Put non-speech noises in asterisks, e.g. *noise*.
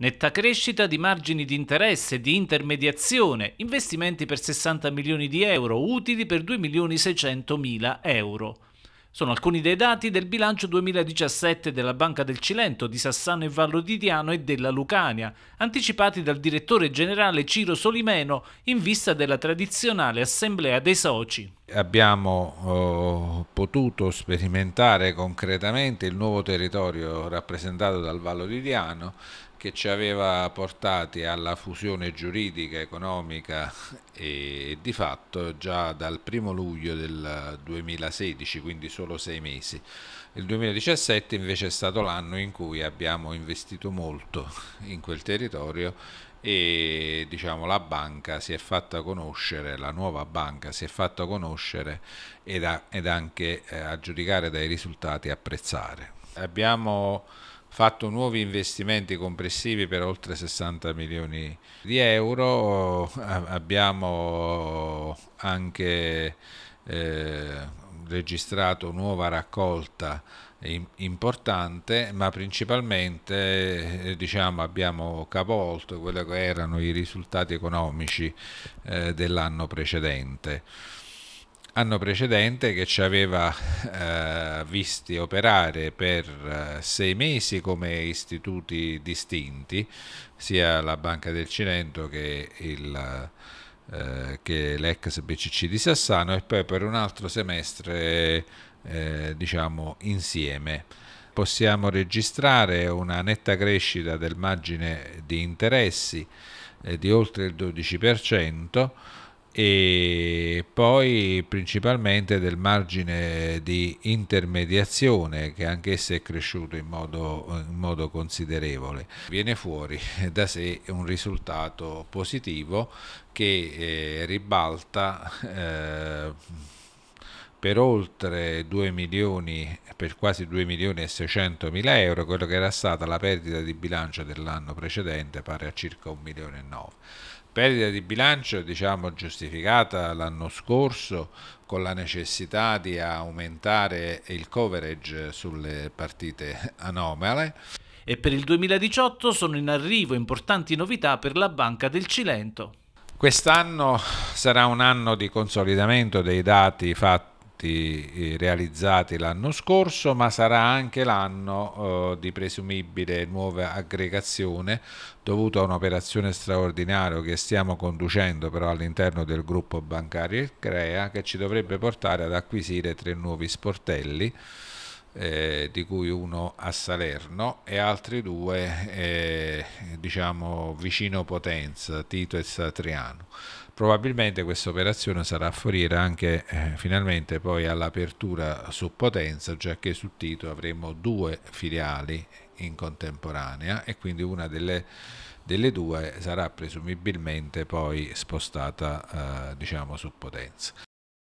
Netta crescita di margini di interesse e di intermediazione, investimenti per 60 milioni di euro, utili per 2 milioni 600 mila euro. Sono alcuni dei dati del bilancio 2017 della Banca del Cilento, di Sassano e Vallo Didiano e della Lucania, anticipati dal direttore generale Ciro Solimeno in vista della tradizionale assemblea dei soci. Abbiamo eh, potuto sperimentare concretamente il nuovo territorio rappresentato dal Vallo Didiano, che ci aveva portati alla fusione giuridica, economica e di fatto già dal 1 luglio del 2016, quindi solo sei mesi. Il 2017 invece è stato l'anno in cui abbiamo investito molto in quel territorio e diciamo, la banca si è fatta conoscere, la nuova banca si è fatta conoscere ed, a, ed anche eh, a giudicare dai risultati apprezzare. Abbiamo fatto nuovi investimenti complessivi per oltre 60 milioni di euro, abbiamo anche eh, registrato nuova raccolta importante, ma principalmente eh, diciamo, abbiamo capovolto quelli che erano i risultati economici eh, dell'anno precedente anno precedente che ci aveva eh, visti operare per eh, sei mesi come istituti distinti, sia la Banca del Cilento che, il, eh, che l'ex BCC di Sassano e poi per un altro semestre eh, diciamo insieme. Possiamo registrare una netta crescita del margine di interessi eh, di oltre il 12%, e poi principalmente del margine di intermediazione che anch'esso è cresciuto in modo, in modo, considerevole. Viene fuori *laughs* da sé un risultato positivo che eh, ribalta eh, per oltre 2 milioni, per quasi 2 milioni e 600 mila euro, quello che era stata la perdita di bilancio dell'anno precedente pari a circa 1 milione e 9 perdita di bilancio diciamo giustificata l'anno scorso con la necessità di aumentare il coverage sulle partite anomale. E per il 2018 sono in arrivo importanti novità per la Banca del Cilento. Quest'anno sarà un anno di consolidamento dei dati fatti progetti eh, realizzati l'anno scorso, ma sarà anche l'anno eh, di presumibile nuova aggregazione dovuto a un'operazione straordinaria che stiamo conducendo però all'interno del gruppo bancario CREA che ci dovrebbe portare ad acquisire tre nuovi sportelli eh, di cui uno a Salerno e altri due eh, diciamo, vicino Potenza, Tito e Satriano. Probabilmente questa operazione sarà foriera anche eh, finalmente poi all'apertura su Potenza, già che su Tito avremo due filiali in contemporanea e quindi una delle, delle due sarà presumibilmente poi spostata eh, diciamo, su Potenza.